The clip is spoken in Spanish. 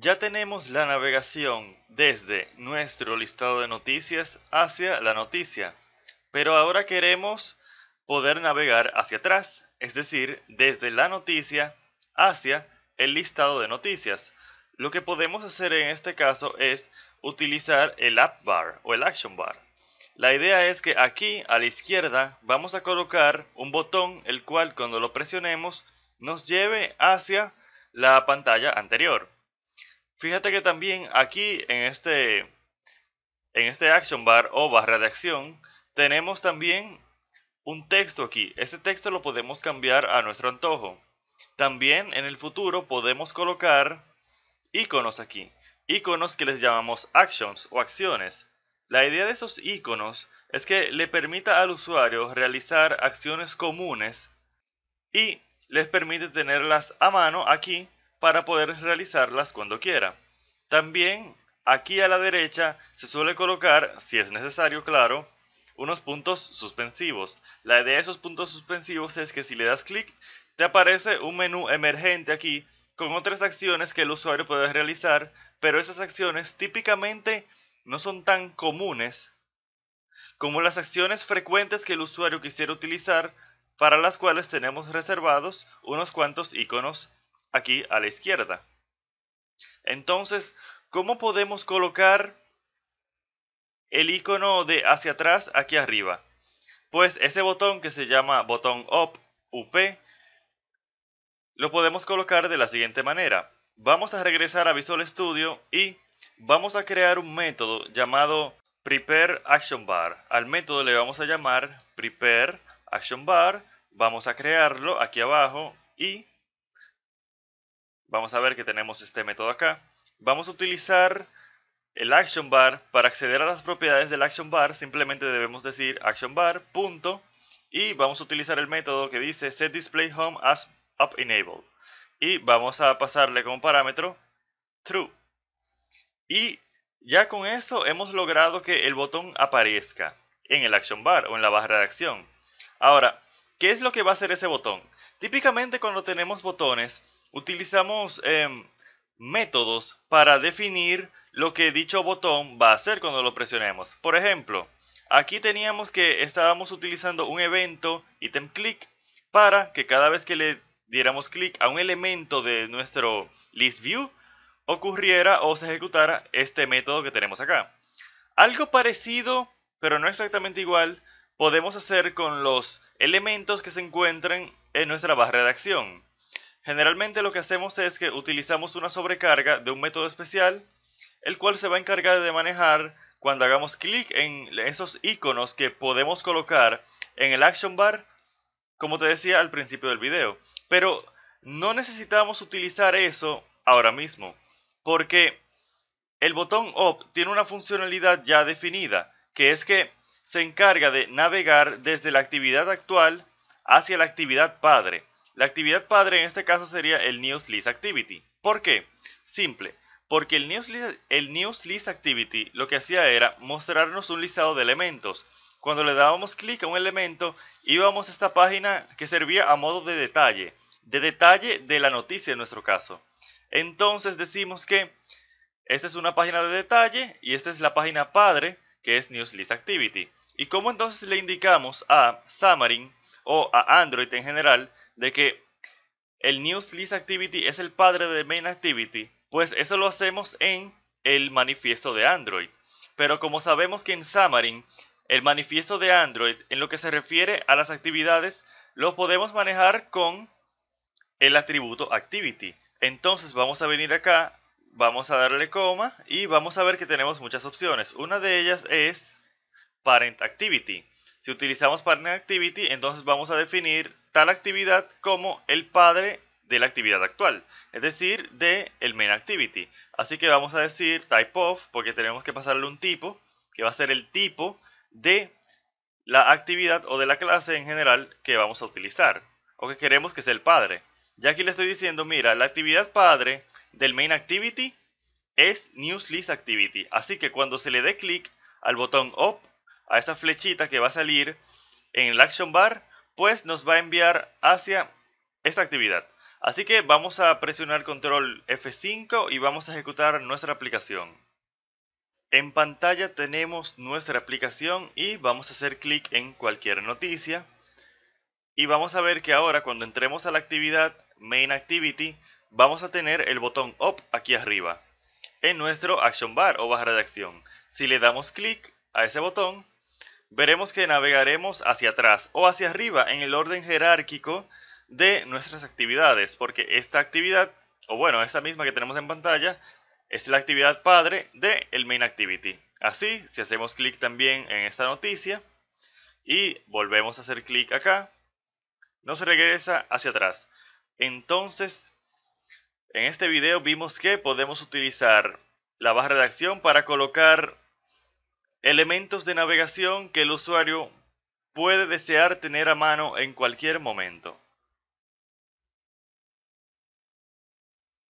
Ya tenemos la navegación desde nuestro listado de noticias hacia la noticia, pero ahora queremos poder navegar hacia atrás, es decir, desde la noticia hacia el listado de noticias. Lo que podemos hacer en este caso es utilizar el app bar o el action bar. La idea es que aquí a la izquierda vamos a colocar un botón el cual cuando lo presionemos nos lleve hacia la pantalla anterior. Fíjate que también aquí en este, en este action bar o barra de acción tenemos también un texto aquí. Este texto lo podemos cambiar a nuestro antojo. También en el futuro podemos colocar iconos aquí. Iconos que les llamamos actions o acciones. La idea de esos iconos es que le permita al usuario realizar acciones comunes y les permite tenerlas a mano aquí para poder realizarlas cuando quiera. También aquí a la derecha se suele colocar, si es necesario claro, unos puntos suspensivos. La idea de esos puntos suspensivos es que si le das clic te aparece un menú emergente aquí con otras acciones que el usuario puede realizar, pero esas acciones típicamente no son tan comunes como las acciones frecuentes que el usuario quisiera utilizar para las cuales tenemos reservados unos cuantos iconos aquí a la izquierda. Entonces, ¿cómo podemos colocar el icono de hacia atrás aquí arriba? Pues ese botón que se llama botón up, up, lo podemos colocar de la siguiente manera. Vamos a regresar a Visual Studio y vamos a crear un método llamado Prepare Action Bar. Al método le vamos a llamar Prepare Action Bar. Vamos a crearlo aquí abajo y Vamos a ver que tenemos este método acá. Vamos a utilizar el action bar. Para acceder a las propiedades del action bar, simplemente debemos decir action bar y vamos a utilizar el método que dice set as Y vamos a pasarle como parámetro true. Y ya con eso hemos logrado que el botón aparezca en el action bar o en la barra de acción. Ahora, ¿qué es lo que va a hacer ese botón? Típicamente cuando tenemos botones, utilizamos em, métodos para definir lo que dicho botón va a hacer cuando lo presionemos. Por ejemplo, aquí teníamos que estábamos utilizando un evento item click para que cada vez que le diéramos clic a un elemento de nuestro list view ocurriera o se ejecutara este método que tenemos acá. Algo parecido, pero no exactamente igual, podemos hacer con los elementos que se encuentran en nuestra barra de acción. Generalmente lo que hacemos es que utilizamos una sobrecarga de un método especial, el cual se va a encargar de manejar cuando hagamos clic en esos iconos que podemos colocar en el action bar, como te decía al principio del video. Pero no necesitamos utilizar eso ahora mismo, porque el botón up tiene una funcionalidad ya definida, que es que se encarga de navegar desde la actividad actual hacia la actividad padre. La actividad padre en este caso sería el News List Activity. ¿Por qué? Simple, porque el News el Activity lo que hacía era mostrarnos un listado de elementos. Cuando le dábamos clic a un elemento, íbamos a esta página que servía a modo de detalle, de detalle de la noticia en nuestro caso. Entonces decimos que esta es una página de detalle y esta es la página padre que es News List Activity. ¿Y cómo entonces le indicamos a Xamarin o a Android en general de que el NewsListActivity Activity es el padre de MainActivity, pues eso lo hacemos en el manifiesto de Android. Pero como sabemos que en Xamarin, el manifiesto de Android, en lo que se refiere a las actividades, lo podemos manejar con el atributo Activity. Entonces vamos a venir acá, vamos a darle coma y vamos a ver que tenemos muchas opciones. Una de ellas es ParentActivity. Si utilizamos activity, entonces vamos a definir tal actividad como el padre de la actividad actual, es decir, de el main activity. Así que vamos a decir type of porque tenemos que pasarle un tipo que va a ser el tipo de la actividad o de la clase en general que vamos a utilizar o que queremos que sea el padre. Ya aquí le estoy diciendo, mira, la actividad padre del main activity es news list activity, así que cuando se le dé clic al botón op a esa flechita que va a salir en el action bar, pues nos va a enviar hacia esta actividad. Así que vamos a presionar control F5 y vamos a ejecutar nuestra aplicación. En pantalla tenemos nuestra aplicación y vamos a hacer clic en cualquier noticia. Y vamos a ver que ahora cuando entremos a la actividad Main Activity, vamos a tener el botón Up aquí arriba en nuestro Action Bar o barra de acción. Si le damos clic a ese botón, veremos que navegaremos hacia atrás o hacia arriba en el orden jerárquico de nuestras actividades, porque esta actividad, o bueno, esta misma que tenemos en pantalla, es la actividad padre del el main activity. Así, si hacemos clic también en esta noticia y volvemos a hacer clic acá, nos regresa hacia atrás. Entonces, en este video vimos que podemos utilizar la barra de acción para colocar elementos de navegación que el usuario puede desear tener a mano en cualquier momento.